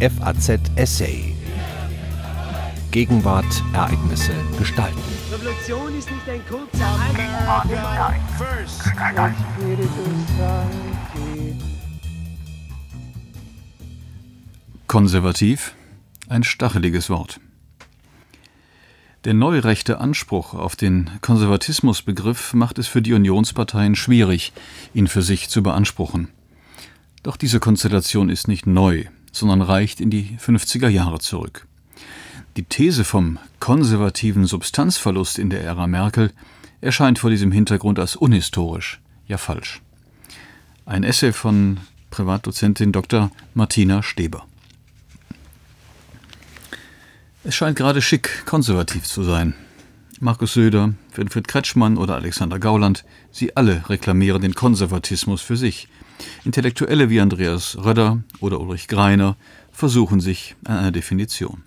FAZ Essay. Gegenwart, Ereignisse, Gestalten. Revolution ist nicht ein kurzer America first. Konservativ, ein stacheliges Wort. Der neurechte Anspruch auf den Konservatismusbegriff macht es für die Unionsparteien schwierig, ihn für sich zu beanspruchen. Doch diese Konstellation ist nicht neu sondern reicht in die 50er Jahre zurück. Die These vom konservativen Substanzverlust in der Ära Merkel erscheint vor diesem Hintergrund als unhistorisch, ja falsch. Ein Essay von Privatdozentin Dr. Martina Steber. Es scheint gerade schick, konservativ zu sein, Markus Söder, Winfried Kretschmann oder Alexander Gauland, sie alle reklamieren den Konservatismus für sich. Intellektuelle wie Andreas Röder oder Ulrich Greiner versuchen sich an einer Definition.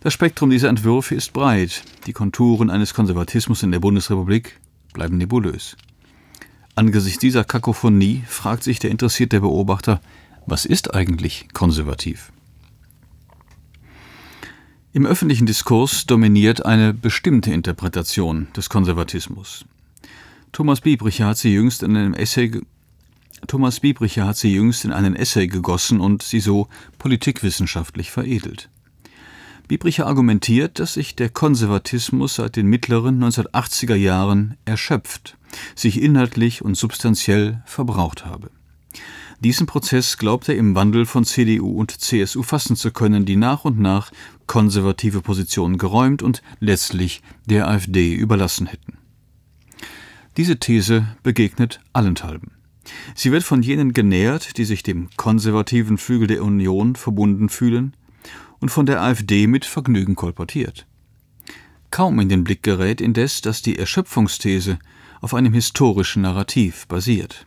Das Spektrum dieser Entwürfe ist breit. Die Konturen eines Konservatismus in der Bundesrepublik bleiben nebulös. Angesichts dieser Kakophonie fragt sich der interessierte Beobachter, was ist eigentlich konservativ? Im öffentlichen Diskurs dominiert eine bestimmte Interpretation des Konservatismus. Thomas Biebricher hat sie jüngst in einem Essay Thomas Biebricher hat sie jüngst in einen Essay gegossen und sie so politikwissenschaftlich veredelt. Biebricher argumentiert, dass sich der Konservatismus seit den mittleren 1980er Jahren erschöpft, sich inhaltlich und substanziell verbraucht habe. Diesen Prozess glaubt er im Wandel von CDU und CSU fassen zu können, die nach und nach konservative Positionen geräumt und letztlich der AfD überlassen hätten. Diese These begegnet allenthalben. Sie wird von jenen genährt, die sich dem konservativen Flügel der Union verbunden fühlen und von der AfD mit Vergnügen kolportiert. Kaum in den Blick gerät indes, dass die Erschöpfungsthese auf einem historischen Narrativ basiert.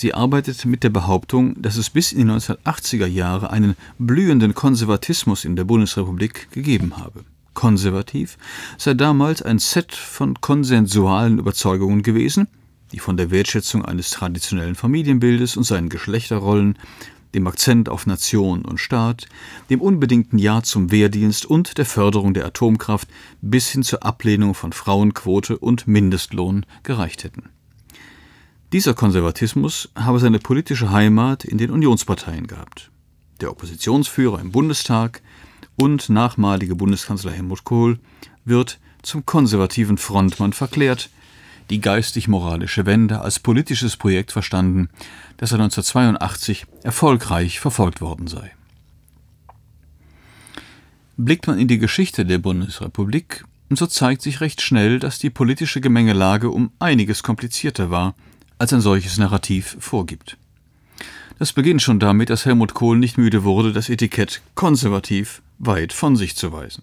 Sie arbeitet mit der Behauptung, dass es bis in die 1980er Jahre einen blühenden Konservatismus in der Bundesrepublik gegeben habe. Konservativ sei damals ein Set von konsensualen Überzeugungen gewesen, die von der Wertschätzung eines traditionellen Familienbildes und seinen Geschlechterrollen, dem Akzent auf Nation und Staat, dem unbedingten Ja zum Wehrdienst und der Förderung der Atomkraft bis hin zur Ablehnung von Frauenquote und Mindestlohn gereicht hätten. Dieser Konservatismus habe seine politische Heimat in den Unionsparteien gehabt. Der Oppositionsführer im Bundestag und nachmalige Bundeskanzler Helmut Kohl wird zum konservativen Frontmann verklärt, die geistig-moralische Wende als politisches Projekt verstanden, das er 1982 erfolgreich verfolgt worden sei. Blickt man in die Geschichte der Bundesrepublik, so zeigt sich recht schnell, dass die politische Gemengelage um einiges komplizierter war – als ein solches Narrativ vorgibt. Das beginnt schon damit, dass Helmut Kohl nicht müde wurde, das Etikett konservativ weit von sich zu weisen.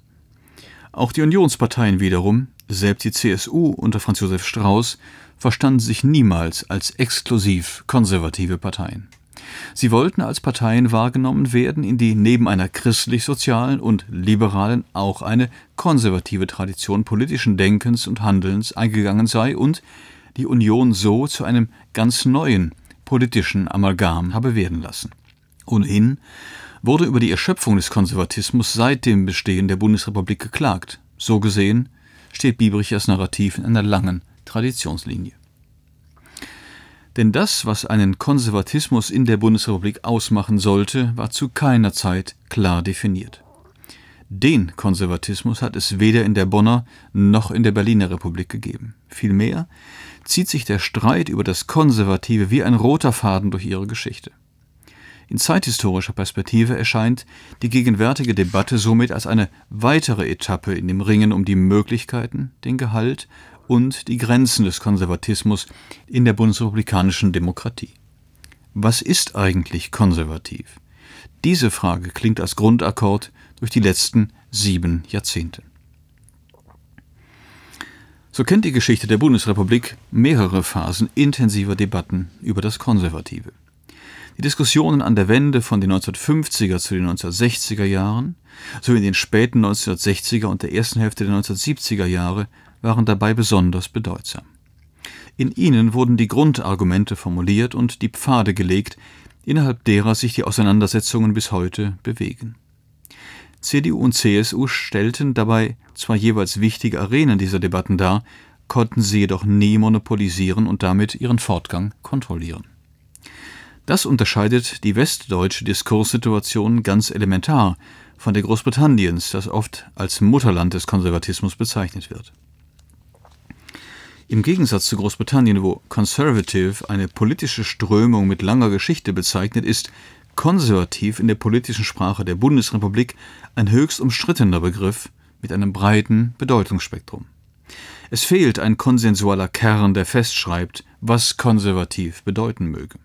Auch die Unionsparteien wiederum, selbst die CSU unter Franz Josef Strauß, verstanden sich niemals als exklusiv konservative Parteien. Sie wollten als Parteien wahrgenommen werden, in die neben einer christlich-sozialen und liberalen auch eine konservative Tradition politischen Denkens und Handelns eingegangen sei und die Union so zu einem ganz neuen politischen Amalgam habe werden lassen. Ohnehin wurde über die Erschöpfung des Konservatismus seit dem Bestehen der Bundesrepublik geklagt. So gesehen steht Biebrichers Narrativ in einer langen Traditionslinie. Denn das, was einen Konservatismus in der Bundesrepublik ausmachen sollte, war zu keiner Zeit klar definiert. Den Konservatismus hat es weder in der Bonner noch in der Berliner Republik gegeben. Vielmehr zieht sich der Streit über das Konservative wie ein roter Faden durch ihre Geschichte. In zeithistorischer Perspektive erscheint die gegenwärtige Debatte somit als eine weitere Etappe in dem Ringen um die Möglichkeiten, den Gehalt und die Grenzen des Konservatismus in der bundesrepublikanischen Demokratie. Was ist eigentlich konservativ? Diese Frage klingt als Grundakkord durch die letzten sieben Jahrzehnte. So kennt die Geschichte der Bundesrepublik mehrere Phasen intensiver Debatten über das Konservative. Die Diskussionen an der Wende von den 1950er zu den 1960er Jahren sowie in den späten 1960er und der ersten Hälfte der 1970er Jahre waren dabei besonders bedeutsam. In ihnen wurden die Grundargumente formuliert und die Pfade gelegt, innerhalb derer sich die Auseinandersetzungen bis heute bewegen. CDU und CSU stellten dabei zwar jeweils wichtige Arenen dieser Debatten dar, konnten sie jedoch nie monopolisieren und damit ihren Fortgang kontrollieren. Das unterscheidet die westdeutsche Diskurssituation ganz elementar von der Großbritanniens, das oft als Mutterland des Konservatismus bezeichnet wird. Im Gegensatz zu Großbritannien, wo Conservative eine politische Strömung mit langer Geschichte bezeichnet ist, konservativ in der politischen Sprache der Bundesrepublik ein höchst umstrittener Begriff mit einem breiten Bedeutungsspektrum. Es fehlt ein konsensualer Kern, der festschreibt, was konservativ bedeuten möge.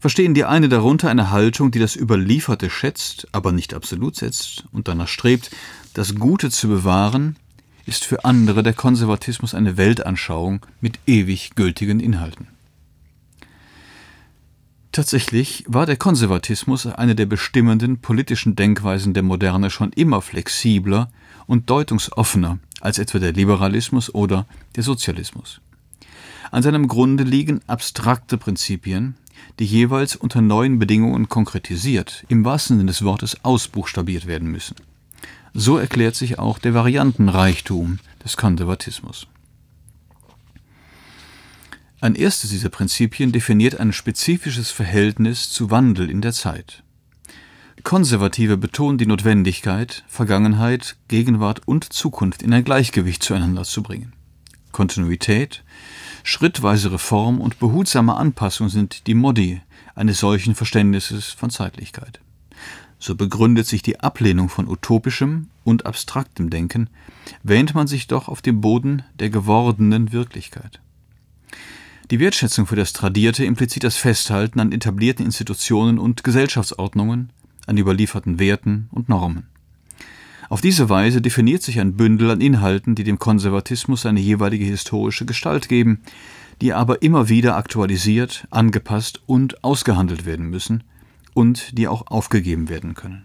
Verstehen die eine darunter eine Haltung, die das Überlieferte schätzt, aber nicht absolut setzt und danach strebt, das Gute zu bewahren, ist für andere der Konservatismus eine Weltanschauung mit ewig gültigen Inhalten. Tatsächlich war der Konservatismus eine der bestimmenden politischen Denkweisen der Moderne schon immer flexibler und deutungsoffener als etwa der Liberalismus oder der Sozialismus. An seinem Grunde liegen abstrakte Prinzipien, die jeweils unter neuen Bedingungen konkretisiert, im wahrsten Sinne des Wortes ausbuchstabiert werden müssen. So erklärt sich auch der Variantenreichtum des Konservatismus. Ein erstes dieser Prinzipien definiert ein spezifisches Verhältnis zu Wandel in der Zeit. Konservative betonen die Notwendigkeit, Vergangenheit, Gegenwart und Zukunft in ein Gleichgewicht zueinander zu bringen. Kontinuität, schrittweise Reform und behutsame Anpassung sind die Modi eines solchen Verständnisses von Zeitlichkeit. So begründet sich die Ablehnung von utopischem und abstraktem Denken, wähnt man sich doch auf dem Boden der gewordenen Wirklichkeit. Die Wertschätzung für das Tradierte implizit das Festhalten an etablierten Institutionen und Gesellschaftsordnungen, an überlieferten Werten und Normen. Auf diese Weise definiert sich ein Bündel an Inhalten, die dem Konservatismus eine jeweilige historische Gestalt geben, die aber immer wieder aktualisiert, angepasst und ausgehandelt werden müssen und die auch aufgegeben werden können.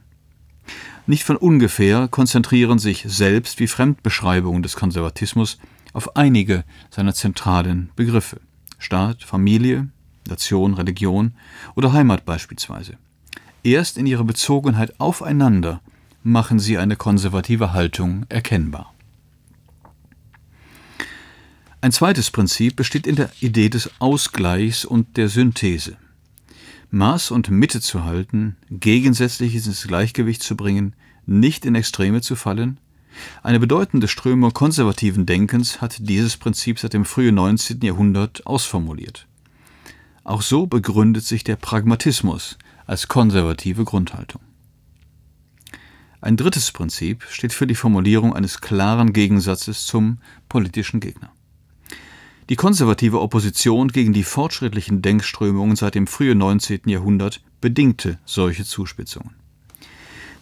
Nicht von ungefähr konzentrieren sich selbst wie Fremdbeschreibungen des Konservatismus auf einige seiner zentralen Begriffe. Staat, Familie, Nation, Religion oder Heimat beispielsweise. Erst in ihrer Bezogenheit aufeinander machen sie eine konservative Haltung erkennbar. Ein zweites Prinzip besteht in der Idee des Ausgleichs und der Synthese. Maß und Mitte zu halten, Gegensätzliches ins Gleichgewicht zu bringen, nicht in Extreme zu fallen, eine bedeutende Strömung konservativen Denkens hat dieses Prinzip seit dem frühen 19. Jahrhundert ausformuliert. Auch so begründet sich der Pragmatismus als konservative Grundhaltung. Ein drittes Prinzip steht für die Formulierung eines klaren Gegensatzes zum politischen Gegner. Die konservative Opposition gegen die fortschrittlichen Denkströmungen seit dem frühen 19. Jahrhundert bedingte solche Zuspitzungen.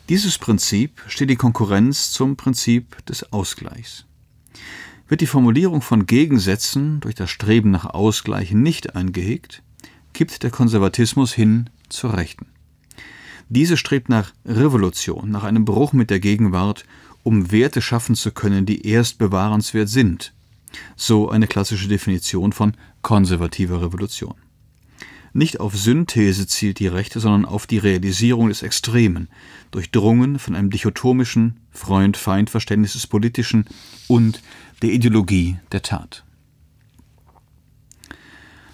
Dieses Prinzip steht die Konkurrenz zum Prinzip des Ausgleichs. Wird die Formulierung von Gegensätzen durch das Streben nach Ausgleich nicht eingehegt, kippt der Konservatismus hin zur Rechten. Diese strebt nach Revolution, nach einem Bruch mit der Gegenwart, um Werte schaffen zu können, die erst bewahrenswert sind. So eine klassische Definition von konservativer Revolution. Nicht auf Synthese zielt die Rechte, sondern auf die Realisierung des Extremen, durchdrungen von einem dichotomischen Freund-Feind-Verständnis des Politischen und der Ideologie der Tat.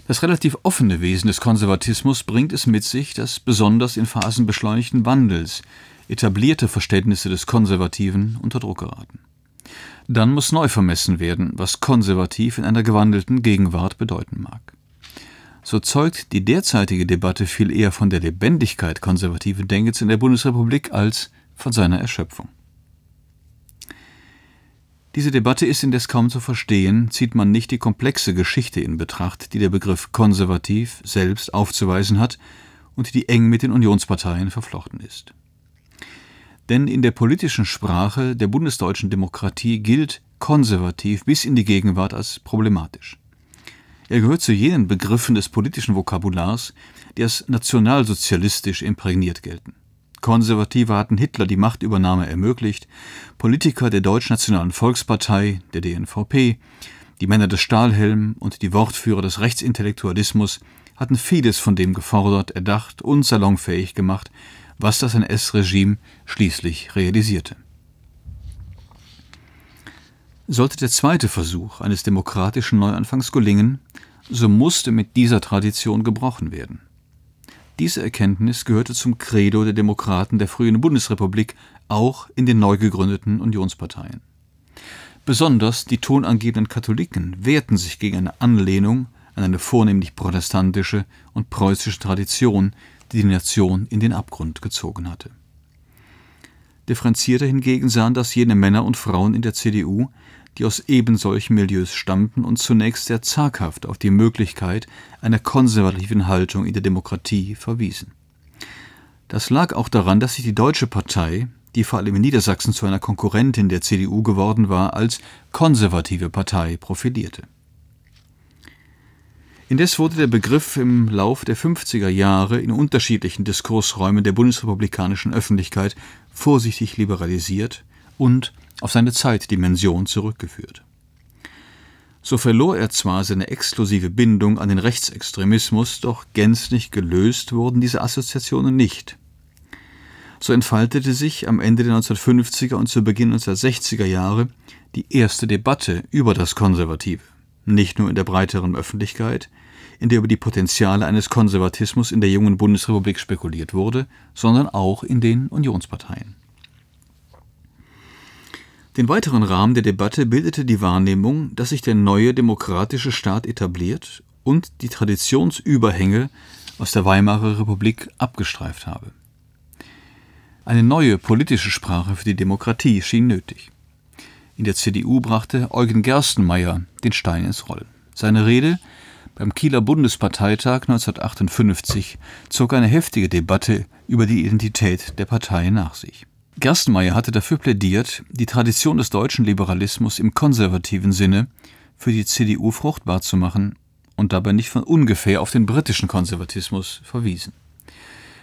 Das relativ offene Wesen des Konservatismus bringt es mit sich, dass besonders in Phasen beschleunigten Wandels etablierte Verständnisse des Konservativen unter Druck geraten. Dann muss neu vermessen werden, was konservativ in einer gewandelten Gegenwart bedeuten mag so zeugt die derzeitige Debatte viel eher von der Lebendigkeit konservativen Denkens in der Bundesrepublik als von seiner Erschöpfung. Diese Debatte ist indes kaum zu verstehen, zieht man nicht die komplexe Geschichte in Betracht, die der Begriff konservativ selbst aufzuweisen hat und die eng mit den Unionsparteien verflochten ist. Denn in der politischen Sprache der bundesdeutschen Demokratie gilt konservativ bis in die Gegenwart als problematisch. Er gehört zu jenen Begriffen des politischen Vokabulars, die als nationalsozialistisch imprägniert gelten. Konservative hatten Hitler die Machtübernahme ermöglicht, Politiker der Deutschnationalen Volkspartei, der DNVP, die Männer des Stahlhelm und die Wortführer des Rechtsintellektualismus hatten vieles von dem gefordert, erdacht und salonfähig gemacht, was das NS-Regime schließlich realisierte. Sollte der zweite Versuch eines demokratischen Neuanfangs gelingen, so musste mit dieser Tradition gebrochen werden. Diese Erkenntnis gehörte zum Credo der Demokraten der frühen Bundesrepublik, auch in den neu gegründeten Unionsparteien. Besonders die tonangebenden Katholiken wehrten sich gegen eine Anlehnung an eine vornehmlich protestantische und preußische Tradition, die die Nation in den Abgrund gezogen hatte. Differenzierter hingegen sahen das jene Männer und Frauen in der CDU, die aus ebensolchen Milieus stammten und zunächst sehr zaghaft auf die Möglichkeit einer konservativen Haltung in der Demokratie verwiesen. Das lag auch daran, dass sich die deutsche Partei, die vor allem in Niedersachsen zu einer Konkurrentin der CDU geworden war, als konservative Partei profilierte. Indes wurde der Begriff im Lauf der 50er Jahre in unterschiedlichen Diskursräumen der bundesrepublikanischen Öffentlichkeit vorsichtig liberalisiert und auf seine Zeitdimension zurückgeführt. So verlor er zwar seine exklusive Bindung an den Rechtsextremismus, doch gänzlich gelöst wurden diese Assoziationen nicht. So entfaltete sich am Ende der 1950er und zu Beginn der 1960er Jahre die erste Debatte über das Konservative, nicht nur in der breiteren Öffentlichkeit, in der über die Potenziale eines Konservatismus in der jungen Bundesrepublik spekuliert wurde, sondern auch in den Unionsparteien. Den weiteren Rahmen der Debatte bildete die Wahrnehmung, dass sich der neue demokratische Staat etabliert und die Traditionsüberhänge aus der Weimarer Republik abgestreift habe. Eine neue politische Sprache für die Demokratie schien nötig. In der CDU brachte Eugen Gerstenmeier den Stein ins Rollen. Seine Rede beim Kieler Bundesparteitag 1958 zog eine heftige Debatte über die Identität der Partei nach sich. Gerstenmeier hatte dafür plädiert, die Tradition des deutschen Liberalismus im konservativen Sinne für die CDU fruchtbar zu machen und dabei nicht von ungefähr auf den britischen Konservatismus verwiesen.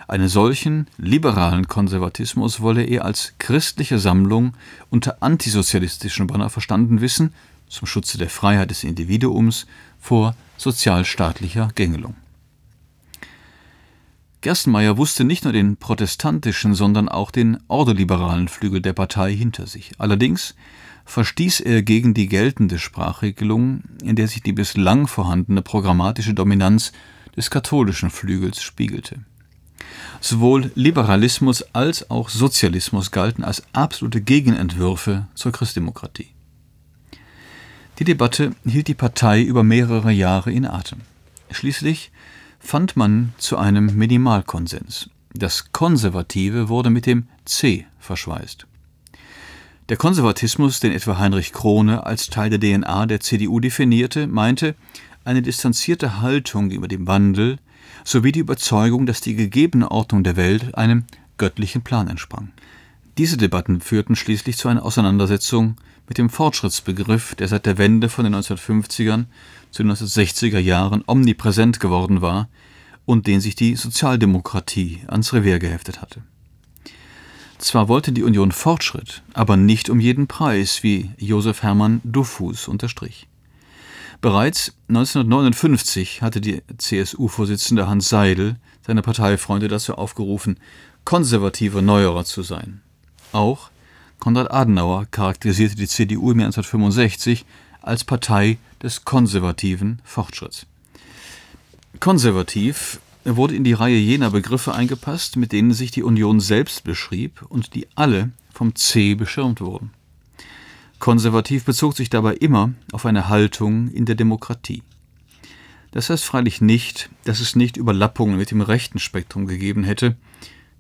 Einen solchen liberalen Konservatismus wolle er als christliche Sammlung unter antisozialistischen Banner verstanden wissen, zum Schutze der Freiheit des Individuums vor sozialstaatlicher Gängelung. Gerstenmeier wusste nicht nur den protestantischen, sondern auch den ordoliberalen Flügel der Partei hinter sich. Allerdings verstieß er gegen die geltende Sprachregelung, in der sich die bislang vorhandene programmatische Dominanz des katholischen Flügels spiegelte. Sowohl Liberalismus als auch Sozialismus galten als absolute Gegenentwürfe zur Christdemokratie. Die Debatte hielt die Partei über mehrere Jahre in Atem. Schließlich fand man zu einem Minimalkonsens. Das Konservative wurde mit dem C verschweißt. Der Konservatismus, den etwa Heinrich Krone als Teil der DNA der CDU definierte, meinte eine distanzierte Haltung gegenüber dem Wandel sowie die Überzeugung, dass die gegebene Ordnung der Welt einem göttlichen Plan entsprang. Diese Debatten führten schließlich zu einer Auseinandersetzung mit dem Fortschrittsbegriff, der seit der Wende von den 1950ern zu den 1960er Jahren omnipräsent geworden war und den sich die Sozialdemokratie ans Revier geheftet hatte. Zwar wollte die Union Fortschritt, aber nicht um jeden Preis, wie Josef Hermann Duffus unterstrich. Bereits 1959 hatte die CSU-Vorsitzende Hans Seidel seine Parteifreunde dazu aufgerufen, konservativer Neuerer zu sein. Auch Konrad Adenauer charakterisierte die CDU im Jahr 1965 als Partei des konservativen Fortschritts. Konservativ wurde in die Reihe jener Begriffe eingepasst, mit denen sich die Union selbst beschrieb und die alle vom C beschirmt wurden. Konservativ bezog sich dabei immer auf eine Haltung in der Demokratie. Das heißt freilich nicht, dass es nicht Überlappungen mit dem rechten Spektrum gegeben hätte,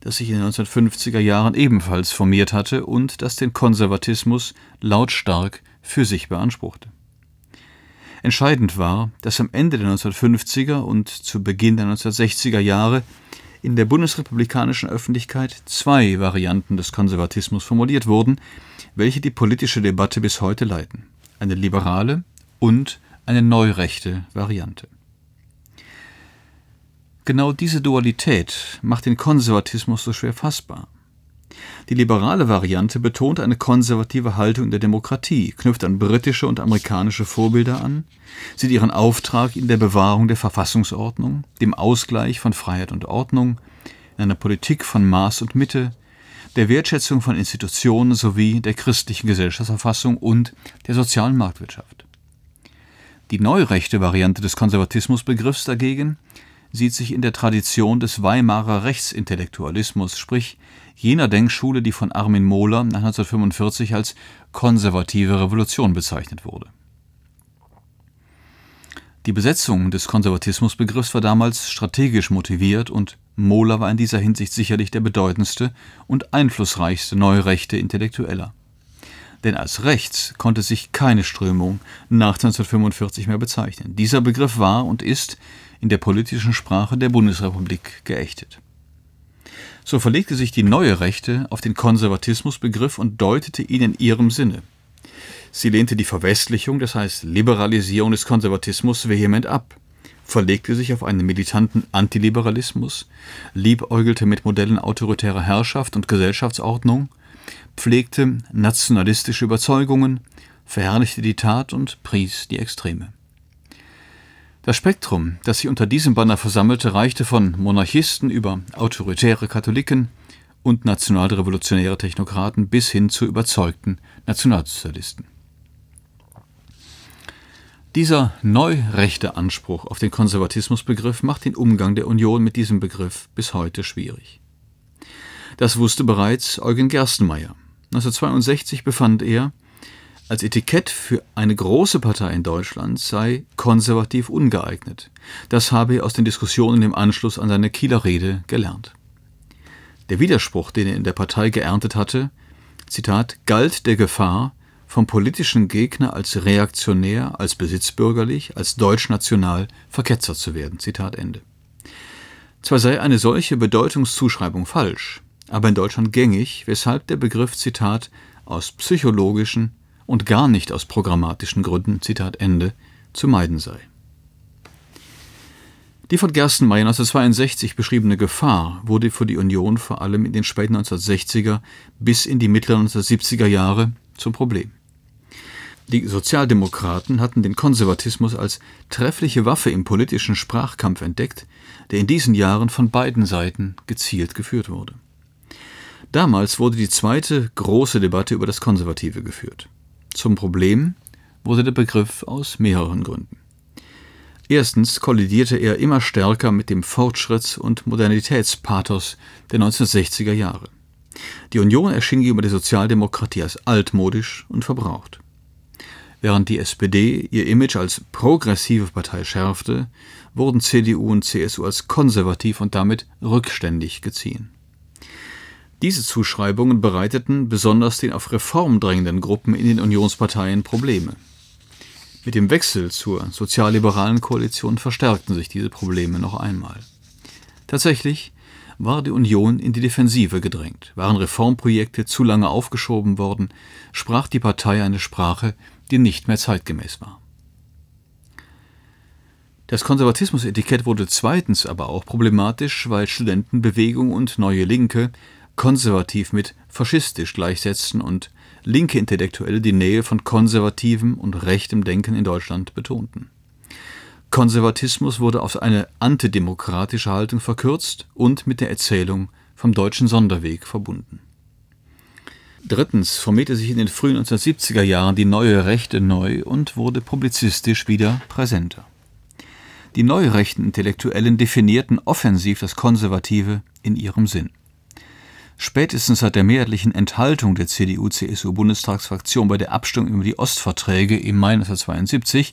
das sich in den 1950er Jahren ebenfalls formiert hatte und das den Konservatismus lautstark für sich beanspruchte. Entscheidend war, dass am Ende der 1950er und zu Beginn der 1960er Jahre in der bundesrepublikanischen Öffentlichkeit zwei Varianten des Konservatismus formuliert wurden, welche die politische Debatte bis heute leiten. Eine liberale und eine neurechte Variante. Genau diese Dualität macht den Konservatismus so schwer fassbar. Die liberale Variante betont eine konservative Haltung der Demokratie, knüpft an britische und amerikanische Vorbilder an, sieht ihren Auftrag in der Bewahrung der Verfassungsordnung, dem Ausgleich von Freiheit und Ordnung, in einer Politik von Maß und Mitte, der Wertschätzung von Institutionen sowie der christlichen Gesellschaftsverfassung und der sozialen Marktwirtschaft. Die neurechte Variante des Konservatismusbegriffs dagegen sieht sich in der Tradition des Weimarer Rechtsintellektualismus, sprich jener Denkschule, die von Armin Mohler nach 1945 als konservative Revolution bezeichnet wurde. Die Besetzung des Konservatismusbegriffs war damals strategisch motiviert und Mohler war in dieser Hinsicht sicherlich der bedeutendste und einflussreichste neurechte Intellektueller. Denn als rechts konnte sich keine Strömung nach 1945 mehr bezeichnen. Dieser Begriff war und ist in der politischen Sprache der Bundesrepublik geächtet. So verlegte sich die neue Rechte auf den Konservatismusbegriff und deutete ihn in ihrem Sinne. Sie lehnte die Verwestlichung, das heißt Liberalisierung des Konservatismus vehement ab, verlegte sich auf einen militanten Antiliberalismus, liebäugelte mit Modellen autoritärer Herrschaft und Gesellschaftsordnung, pflegte nationalistische Überzeugungen, verherrlichte die Tat und pries die Extreme. Das Spektrum, das sich unter diesem Banner versammelte, reichte von Monarchisten über autoritäre Katholiken und nationalrevolutionäre Technokraten bis hin zu überzeugten Nationalsozialisten. Dieser neu rechte Anspruch auf den Konservatismusbegriff macht den Umgang der Union mit diesem Begriff bis heute schwierig. Das wusste bereits Eugen Gerstenmeier. 1962 befand er, als Etikett für eine große Partei in Deutschland sei konservativ ungeeignet. Das habe er aus den Diskussionen im Anschluss an seine Kieler Rede gelernt. Der Widerspruch, den er in der Partei geerntet hatte, Zitat, galt der Gefahr, vom politischen Gegner als reaktionär, als besitzbürgerlich, als deutschnational verketzert zu werden. Zitat Ende. Zwar sei eine solche Bedeutungszuschreibung falsch, aber in Deutschland gängig, weshalb der Begriff Zitat aus psychologischen, und gar nicht aus programmatischen Gründen, Zitat Ende, zu meiden sei. Die von Gerstenmaier 1962 beschriebene Gefahr wurde für die Union vor allem in den späten 1960er bis in die mittleren 1970er Jahre zum Problem. Die Sozialdemokraten hatten den Konservatismus als treffliche Waffe im politischen Sprachkampf entdeckt, der in diesen Jahren von beiden Seiten gezielt geführt wurde. Damals wurde die zweite große Debatte über das Konservative geführt. Zum Problem wurde der Begriff aus mehreren Gründen. Erstens kollidierte er immer stärker mit dem Fortschritts- und Modernitätspathos der 1960er Jahre. Die Union erschien gegenüber der Sozialdemokratie als altmodisch und verbraucht. Während die SPD ihr Image als progressive Partei schärfte, wurden CDU und CSU als konservativ und damit rückständig geziehen. Diese Zuschreibungen bereiteten besonders den auf Reform drängenden Gruppen in den Unionsparteien Probleme. Mit dem Wechsel zur sozialliberalen Koalition verstärkten sich diese Probleme noch einmal. Tatsächlich war die Union in die Defensive gedrängt, waren Reformprojekte zu lange aufgeschoben worden, sprach die Partei eine Sprache, die nicht mehr zeitgemäß war. Das Konservatismusetikett wurde zweitens aber auch problematisch, weil Studentenbewegung und Neue Linke konservativ mit faschistisch gleichsetzten und linke Intellektuelle die Nähe von konservativem und rechtem Denken in Deutschland betonten. Konservatismus wurde auf eine antidemokratische Haltung verkürzt und mit der Erzählung vom deutschen Sonderweg verbunden. Drittens formierte sich in den frühen 1970er Jahren die neue Rechte neu und wurde publizistisch wieder präsenter. Die neurechten Intellektuellen definierten offensiv das Konservative in ihrem Sinn. Spätestens seit der mehrheitlichen Enthaltung der CDU-CSU-Bundestagsfraktion bei der Abstimmung über die Ostverträge im Mai 1972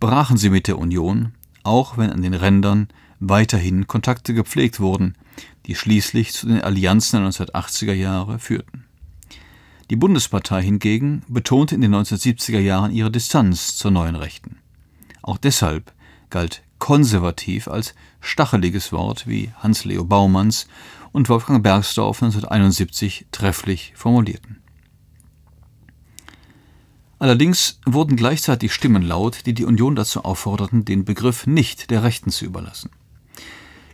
brachen sie mit der Union, auch wenn an den Rändern weiterhin Kontakte gepflegt wurden, die schließlich zu den Allianzen der 1980er Jahre führten. Die Bundespartei hingegen betonte in den 1970er Jahren ihre Distanz zur neuen Rechten. Auch deshalb galt konservativ als stacheliges Wort, wie Hans-Leo Baumanns und Wolfgang Bergsdorf 1971 trefflich formulierten. Allerdings wurden gleichzeitig Stimmen laut, die die Union dazu aufforderten, den Begriff nicht der Rechten zu überlassen.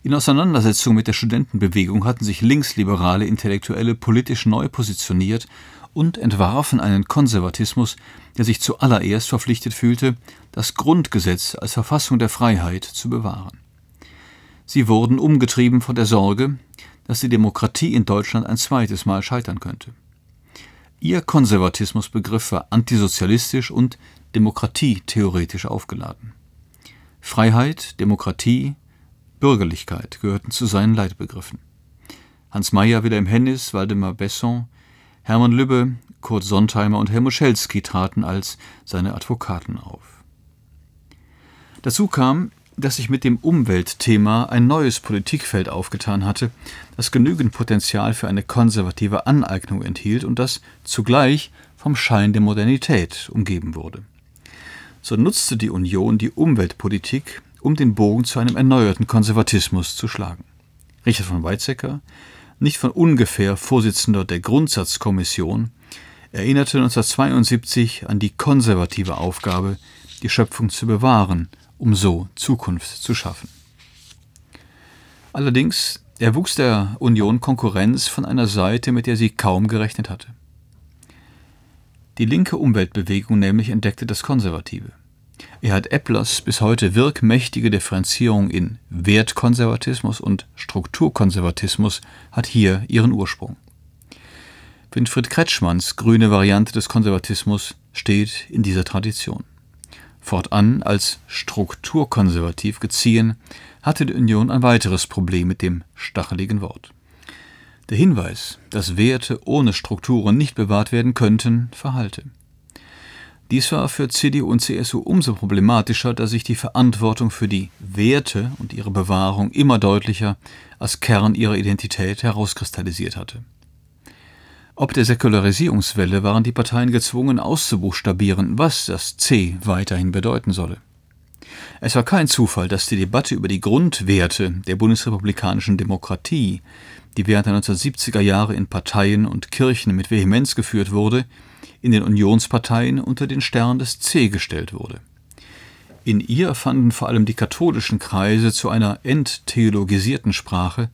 In Auseinandersetzung mit der Studentenbewegung hatten sich linksliberale Intellektuelle politisch neu positioniert und entwarfen einen Konservatismus, der sich zuallererst verpflichtet fühlte, das Grundgesetz als Verfassung der Freiheit zu bewahren. Sie wurden umgetrieben von der Sorge, dass die Demokratie in Deutschland ein zweites Mal scheitern könnte. Ihr Konservatismusbegriff war antisozialistisch und demokratietheoretisch aufgeladen. Freiheit, Demokratie, Bürgerlichkeit gehörten zu seinen Leitbegriffen. Hans Meyer, Wilhelm Hennis, Waldemar Besson, Hermann Lübbe, Kurt Sontheimer und Helmut Schelski traten als seine Advokaten auf. Dazu kam, dass sich mit dem Umweltthema ein neues Politikfeld aufgetan hatte, das genügend Potenzial für eine konservative Aneignung enthielt und das zugleich vom Schein der Modernität umgeben wurde. So nutzte die Union die Umweltpolitik, um den Bogen zu einem erneuerten Konservatismus zu schlagen. Richard von Weizsäcker, nicht von ungefähr Vorsitzender der Grundsatzkommission, erinnerte 1972 an die konservative Aufgabe, die Schöpfung zu bewahren um so Zukunft zu schaffen. Allerdings erwuchs der Union Konkurrenz von einer Seite, mit der sie kaum gerechnet hatte. Die linke Umweltbewegung nämlich entdeckte das Konservative. Er hat Eplers bis heute wirkmächtige Differenzierung in Wertkonservatismus und Strukturkonservatismus hat hier ihren Ursprung. Winfried Kretschmanns grüne Variante des Konservatismus steht in dieser Tradition. Fortan als strukturkonservativ geziehen, hatte die Union ein weiteres Problem mit dem stacheligen Wort. Der Hinweis, dass Werte ohne Strukturen nicht bewahrt werden könnten, verhalte. Dies war für CDU und CSU umso problematischer, da sich die Verantwortung für die Werte und ihre Bewahrung immer deutlicher als Kern ihrer Identität herauskristallisiert hatte. Ob der Säkularisierungswelle waren die Parteien gezwungen auszubuchstabieren, was das C weiterhin bedeuten solle. Es war kein Zufall, dass die Debatte über die Grundwerte der bundesrepublikanischen Demokratie, die während der 1970er Jahre in Parteien und Kirchen mit Vehemenz geführt wurde, in den Unionsparteien unter den Stern des C gestellt wurde. In ihr fanden vor allem die katholischen Kreise zu einer enttheologisierten Sprache,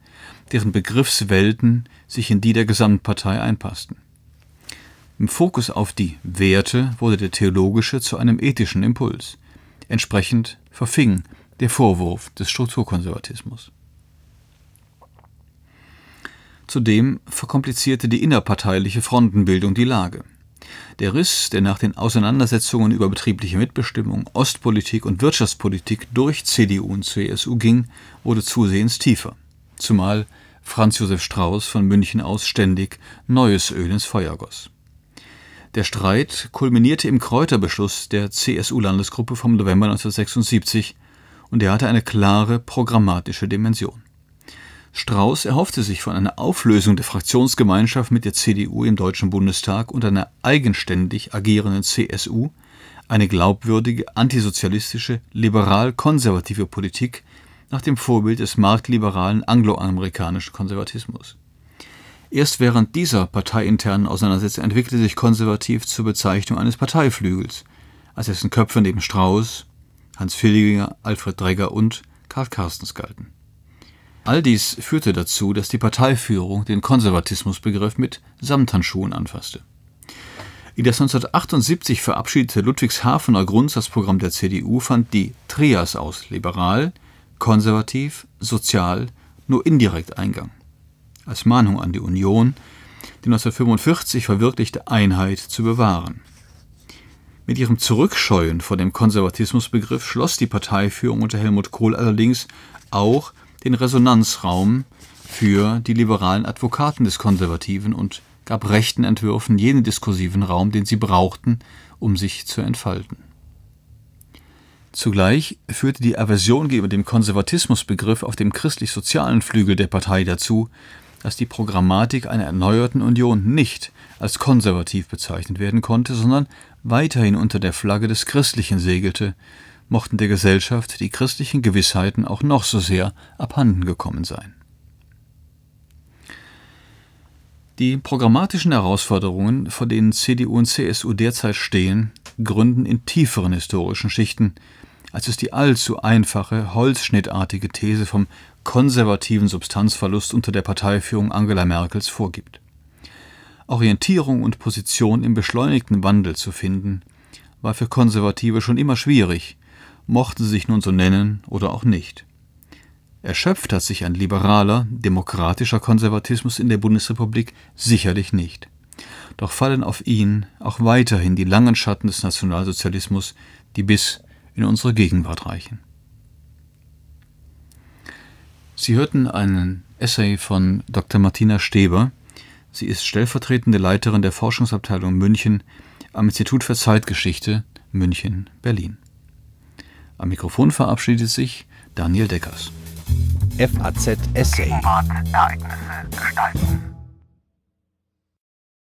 deren Begriffswelten sich in die der Gesamtpartei einpassten. Im Fokus auf die Werte wurde der theologische zu einem ethischen Impuls. Entsprechend verfing der Vorwurf des Strukturkonservatismus. Zudem verkomplizierte die innerparteiliche Frontenbildung die Lage. Der Riss, der nach den Auseinandersetzungen über betriebliche Mitbestimmung, Ostpolitik und Wirtschaftspolitik durch CDU und CSU ging, wurde zusehends tiefer zumal Franz Josef Strauß von München aus ständig neues Öl ins Feuer goss. Der Streit kulminierte im Kräuterbeschluss der CSU-Landesgruppe vom November 1976 und er hatte eine klare programmatische Dimension. Strauß erhoffte sich von einer Auflösung der Fraktionsgemeinschaft mit der CDU im Deutschen Bundestag und einer eigenständig agierenden CSU eine glaubwürdige antisozialistische, liberal-konservative Politik nach dem Vorbild des marktliberalen angloamerikanischen Konservatismus. Erst während dieser parteiinternen Auseinandersetzung entwickelte sich konservativ zur Bezeichnung eines Parteiflügels, als dessen Köpfe neben Strauß, Hans Fillinger, Alfred Dregger und Karl Carstens galten. All dies führte dazu, dass die Parteiführung den Konservatismusbegriff mit Samthandschuhen anfasste. In das 1978 verabschiedete Ludwigshafener Grundsatzprogramm der CDU fand die Trias aus liberal, konservativ, sozial, nur indirekt Eingang. Als Mahnung an die Union, die 1945 verwirklichte Einheit zu bewahren. Mit ihrem Zurückscheuen vor dem Konservatismusbegriff schloss die Parteiführung unter Helmut Kohl allerdings auch den Resonanzraum für die liberalen Advokaten des Konservativen und gab rechten Entwürfen jenen diskursiven Raum, den sie brauchten, um sich zu entfalten. Zugleich führte die Aversion gegenüber dem Konservatismusbegriff auf dem christlich-sozialen Flügel der Partei dazu, dass die Programmatik einer erneuerten Union nicht als konservativ bezeichnet werden konnte, sondern weiterhin unter der Flagge des Christlichen segelte, mochten der Gesellschaft die christlichen Gewissheiten auch noch so sehr abhanden gekommen sein. Die programmatischen Herausforderungen, vor denen CDU und CSU derzeit stehen, gründen in tieferen historischen Schichten, als es die allzu einfache, holzschnittartige These vom konservativen Substanzverlust unter der Parteiführung Angela Merkels vorgibt. Orientierung und Position im beschleunigten Wandel zu finden, war für Konservative schon immer schwierig, mochten sie sich nun so nennen oder auch nicht. Erschöpft hat sich ein liberaler, demokratischer Konservatismus in der Bundesrepublik sicherlich nicht. Doch fallen auf ihn auch weiterhin die langen Schatten des Nationalsozialismus, die bis in unsere Gegenwart reichen. Sie hörten einen Essay von Dr. Martina Steber. Sie ist stellvertretende Leiterin der Forschungsabteilung München am Institut für Zeitgeschichte München, Berlin. Am Mikrofon verabschiedet sich Daniel Deckers. FAZ Essay. Gegenwart, Ereignisse, Gestalten.